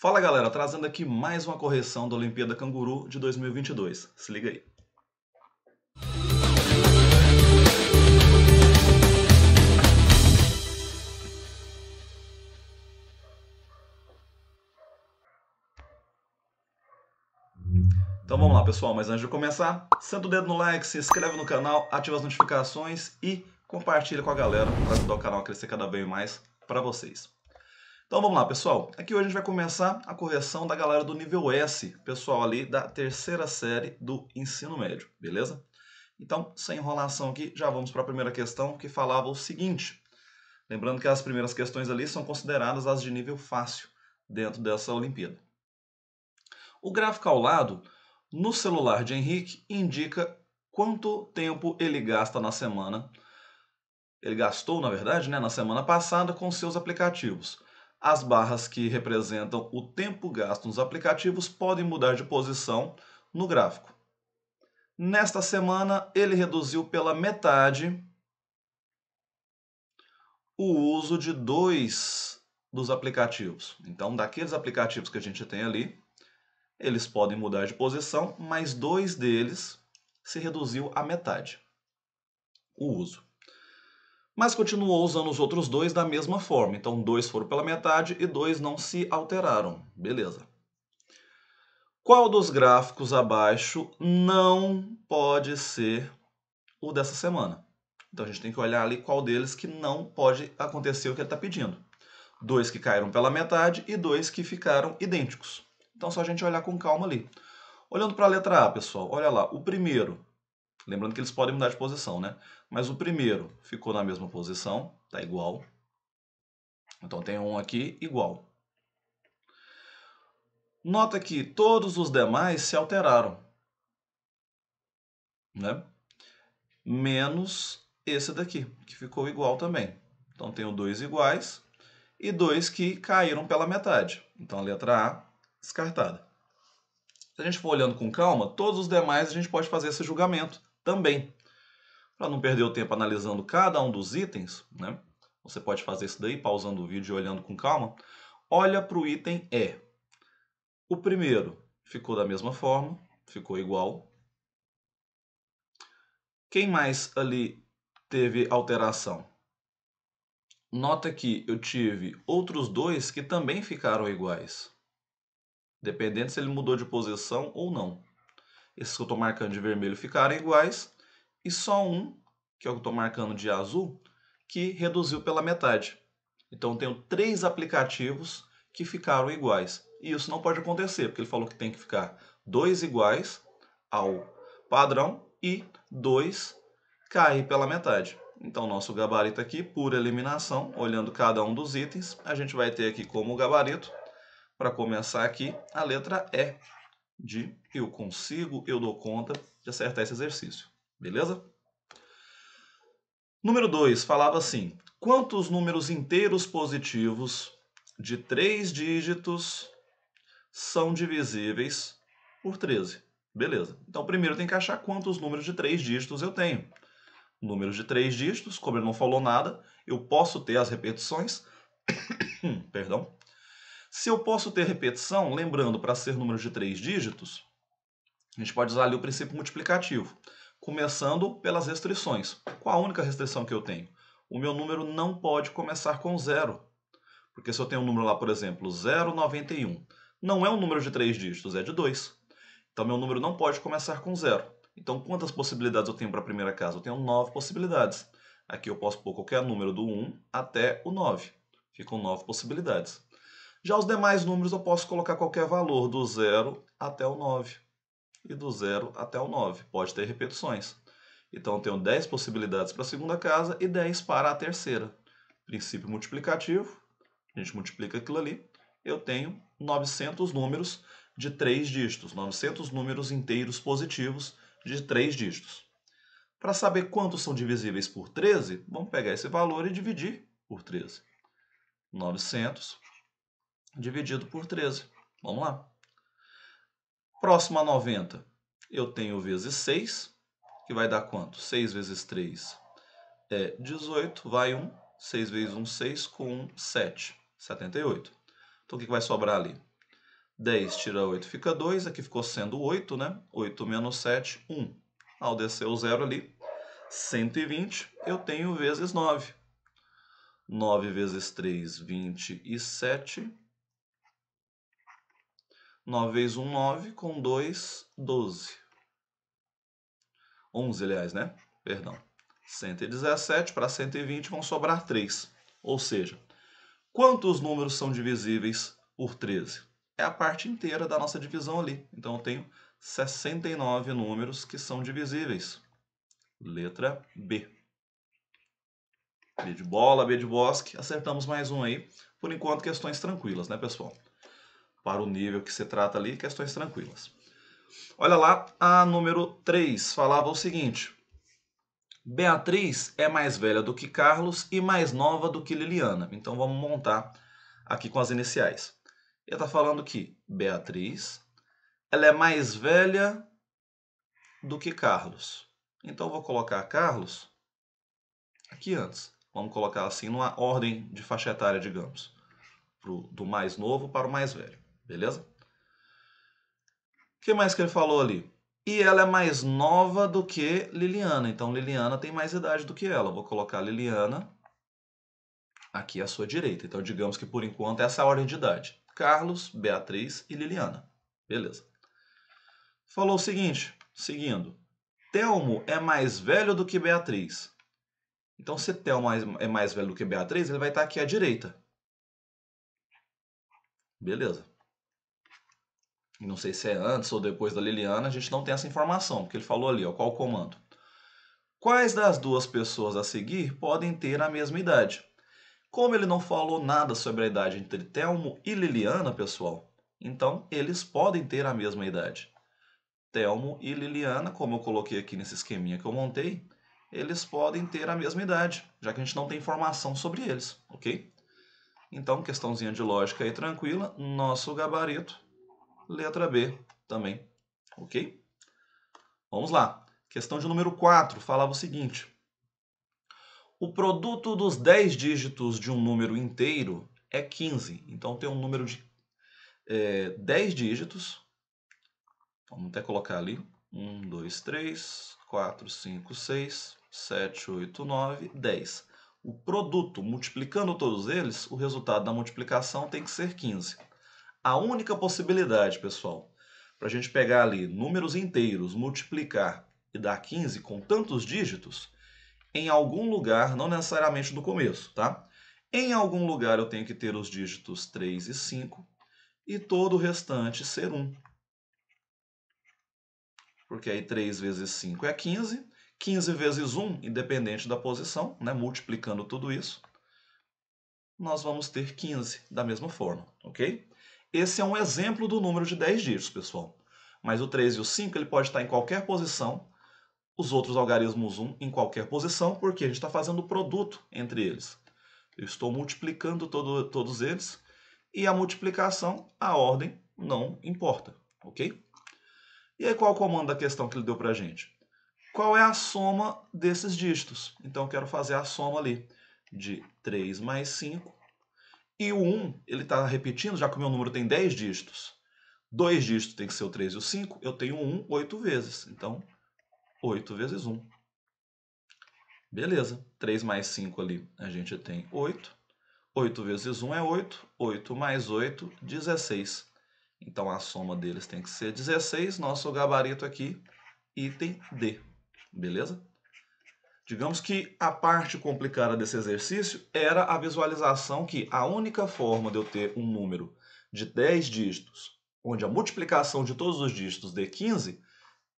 Fala galera, trazendo aqui mais uma correção da Olimpíada Canguru de 2022. Se liga aí. Então vamos lá pessoal, mas antes de começar, senta o dedo no like, se inscreve no canal, ativa as notificações e compartilha com a galera para ajudar o canal a crescer cada vez mais para vocês. Então vamos lá, pessoal. Aqui hoje a gente vai começar a correção da galera do nível S, pessoal ali da terceira série do ensino médio, beleza? Então, sem enrolação aqui, já vamos para a primeira questão que falava o seguinte. Lembrando que as primeiras questões ali são consideradas as de nível fácil dentro dessa Olimpíada. O gráfico ao lado, no celular de Henrique, indica quanto tempo ele gasta na semana, ele gastou, na verdade, né, na semana passada com seus aplicativos as barras que representam o tempo gasto nos aplicativos podem mudar de posição no gráfico. Nesta semana, ele reduziu pela metade o uso de dois dos aplicativos. Então, daqueles aplicativos que a gente tem ali, eles podem mudar de posição, mas dois deles se reduziu à metade o uso mas continuou usando os outros dois da mesma forma. Então, dois foram pela metade e dois não se alteraram. Beleza. Qual dos gráficos abaixo não pode ser o dessa semana? Então, a gente tem que olhar ali qual deles que não pode acontecer o que ele está pedindo. Dois que caíram pela metade e dois que ficaram idênticos. Então, só a gente olhar com calma ali. Olhando para a letra A, pessoal, olha lá. O primeiro Lembrando que eles podem mudar de posição, né? Mas o primeiro ficou na mesma posição, tá igual. Então tem um aqui igual. Nota que todos os demais se alteraram. Né? Menos esse daqui, que ficou igual também. Então tenho dois iguais e dois que caíram pela metade. Então a letra A descartada. Se a gente for olhando com calma, todos os demais a gente pode fazer esse julgamento também. Para não perder o tempo analisando cada um dos itens, né? Você pode fazer isso daí, pausando o vídeo e olhando com calma. Olha para o item E. O primeiro ficou da mesma forma, ficou igual. Quem mais ali teve alteração? Nota que eu tive outros dois que também ficaram iguais, dependendo se ele mudou de posição ou não esses que eu estou marcando de vermelho ficaram iguais, e só um, que é eu estou marcando de azul, que reduziu pela metade. Então, eu tenho três aplicativos que ficaram iguais. E isso não pode acontecer, porque ele falou que tem que ficar dois iguais ao padrão e dois cair pela metade. Então, nosso gabarito aqui, por eliminação, olhando cada um dos itens, a gente vai ter aqui como gabarito, para começar aqui, a letra E de eu consigo, eu dou conta de acertar esse exercício. Beleza? Número 2 falava assim: quantos números inteiros positivos de três dígitos são divisíveis por 13? Beleza. Então, primeiro tem que achar quantos números de três dígitos eu tenho. Números de três dígitos, como ele não falou nada, eu posso ter as repetições. Perdão. Se eu posso ter repetição, lembrando, para ser número de três dígitos, a gente pode usar ali o princípio multiplicativo, começando pelas restrições. Qual a única restrição que eu tenho? O meu número não pode começar com zero. Porque se eu tenho um número lá, por exemplo, 091, não é um número de três dígitos, é de dois. Então, meu número não pode começar com zero. Então, quantas possibilidades eu tenho para a primeira casa? Eu tenho nove possibilidades. Aqui eu posso pôr qualquer número do 1 até o 9. Ficam nove possibilidades. Já os demais números eu posso colocar qualquer valor, do 0 até o 9. E do 0 até o 9. Pode ter repetições. Então eu tenho 10 possibilidades para a segunda casa e 10 para a terceira. Princípio multiplicativo, a gente multiplica aquilo ali. Eu tenho 900 números de 3 dígitos, 900 números inteiros positivos de 3 dígitos. Para saber quantos são divisíveis por 13, vamos pegar esse valor e dividir por 13. 900 dividido por 13. Vamos lá. Próximo a 90, eu tenho vezes 6, que vai dar quanto? 6 vezes 3 é 18, vai 1. 6 vezes 1, 6, com 1, 7, 78. Então, o que vai sobrar ali? 10 tira 8 fica 2, aqui ficou sendo 8, né? 8 menos 7, 1. Ao descer o zero ali, 120, eu tenho vezes 9. 9 vezes 3, 27, 9 vezes 1, 9, com 2, 12. 11, aliás, né? Perdão. 117 para 120 vão sobrar 3. Ou seja, quantos números são divisíveis por 13? É a parte inteira da nossa divisão ali. Então, eu tenho 69 números que são divisíveis. Letra B. B de bola, B de bosque. Acertamos mais um aí. Por enquanto, questões tranquilas, né, pessoal? para o nível que se trata ali, questões tranquilas. Olha lá, a número 3 falava o seguinte: Beatriz é mais velha do que Carlos e mais nova do que Liliana. Então vamos montar aqui com as iniciais. Ele está falando que Beatriz ela é mais velha do que Carlos. Então vou colocar Carlos aqui antes. Vamos colocar assim numa ordem de faixa etária, digamos, pro, do mais novo para o mais velho. Beleza? O que mais que ele falou ali? E ela é mais nova do que Liliana. Então Liliana tem mais idade do que ela. vou colocar Liliana aqui à sua direita. Então digamos que por enquanto é essa é a ordem de idade. Carlos, Beatriz e Liliana. Beleza. Falou o seguinte, seguindo. Telmo é mais velho do que Beatriz. Então se Telmo é mais é velho do que Beatriz, ele vai estar aqui à direita. Beleza e não sei se é antes ou depois da Liliana, a gente não tem essa informação, porque ele falou ali, ó, qual o comando. Quais das duas pessoas a seguir podem ter a mesma idade? Como ele não falou nada sobre a idade entre Telmo e Liliana, pessoal, então eles podem ter a mesma idade. Telmo e Liliana, como eu coloquei aqui nesse esqueminha que eu montei, eles podem ter a mesma idade, já que a gente não tem informação sobre eles, ok? Então, questãozinha de lógica aí tranquila, nosso gabarito letra B também, ok? Vamos lá. Questão de número 4 falava o seguinte. O produto dos 10 dígitos de um número inteiro é 15. Então, tem um número de é, 10 dígitos. Vamos até colocar ali. 1, 2, 3, 4, 5, 6, 7, 8, 9, 10. O produto, multiplicando todos eles, o resultado da multiplicação tem que ser 15. A única possibilidade, pessoal, para a gente pegar ali números inteiros, multiplicar e dar 15 com tantos dígitos, em algum lugar, não necessariamente no começo, tá? Em algum lugar eu tenho que ter os dígitos 3 e 5 e todo o restante ser 1. Porque aí 3 vezes 5 é 15, 15 vezes 1, independente da posição, né? multiplicando tudo isso, nós vamos ter 15 da mesma forma, ok? Esse é um exemplo do número de 10 dígitos, pessoal. Mas o 3 e o 5 ele pode estar em qualquer posição, os outros algarismos 1 em qualquer posição, porque a gente está fazendo o produto entre eles. Eu estou multiplicando todo, todos eles e a multiplicação, a ordem, não importa, ok? E aí qual é o comando da questão que ele deu para a gente? Qual é a soma desses dígitos? Então eu quero fazer a soma ali de 3 mais 5 e o 1, ele está repetindo, já que o meu número tem 10 dígitos. Dois dígitos tem que ser o 3 e o 5. Eu tenho 1 8 vezes. Então, 8 vezes 1. Beleza. 3 mais 5 ali, a gente tem 8. 8 vezes 1 é 8. 8 mais 8, 16. Então, a soma deles tem que ser 16. Nosso gabarito aqui, item D. Beleza? Digamos que a parte complicada desse exercício era a visualização que a única forma de eu ter um número de 10 dígitos, onde a multiplicação de todos os dígitos dê 15,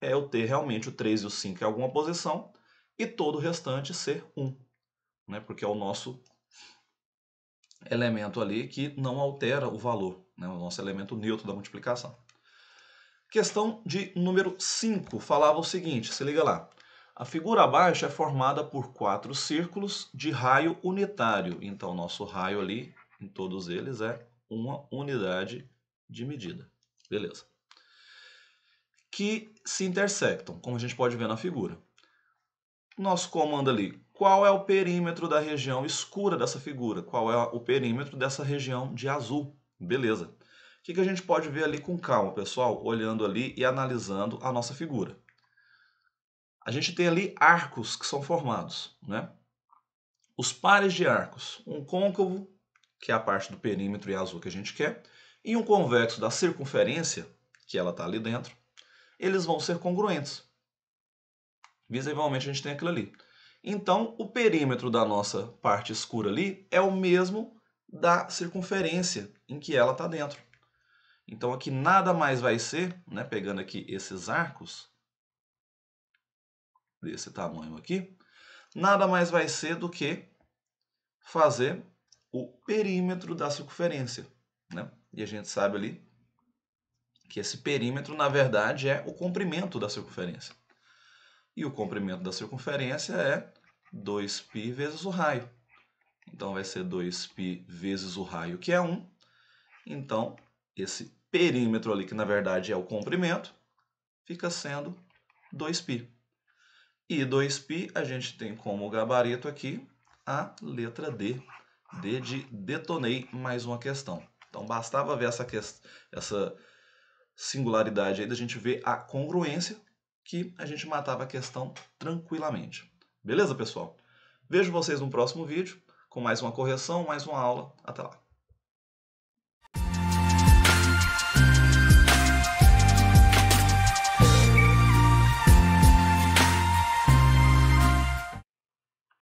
é eu ter realmente o 3 e o 5 em alguma posição e todo o restante ser 1, né? porque é o nosso elemento ali que não altera o valor, né? o nosso elemento neutro da multiplicação. Questão de número 5 falava o seguinte, se liga lá. A figura abaixo é formada por quatro círculos de raio unitário. Então, nosso raio ali, em todos eles, é uma unidade de medida. Beleza. Que se intersectam, como a gente pode ver na figura. Nosso comando ali, qual é o perímetro da região escura dessa figura? Qual é o perímetro dessa região de azul? Beleza. O que a gente pode ver ali com calma, pessoal, olhando ali e analisando a nossa figura? a gente tem ali arcos que são formados, né? Os pares de arcos, um côncavo, que é a parte do perímetro e azul que a gente quer, e um convexo da circunferência, que ela está ali dentro, eles vão ser congruentes. Visivelmente a gente tem aquilo ali. Então, o perímetro da nossa parte escura ali é o mesmo da circunferência em que ela está dentro. Então, aqui nada mais vai ser, né, pegando aqui esses arcos, desse tamanho aqui, nada mais vai ser do que fazer o perímetro da circunferência. Né? E a gente sabe ali que esse perímetro, na verdade, é o comprimento da circunferência. E o comprimento da circunferência é 2π vezes o raio. Então, vai ser 2π vezes o raio, que é 1. Então, esse perímetro ali, que na verdade é o comprimento, fica sendo 2π. E 2π a gente tem como gabarito aqui a letra D. D de detonei mais uma questão. Então bastava ver essa, essa singularidade aí da gente ver a congruência que a gente matava a questão tranquilamente. Beleza, pessoal? Vejo vocês no próximo vídeo com mais uma correção, mais uma aula. Até lá!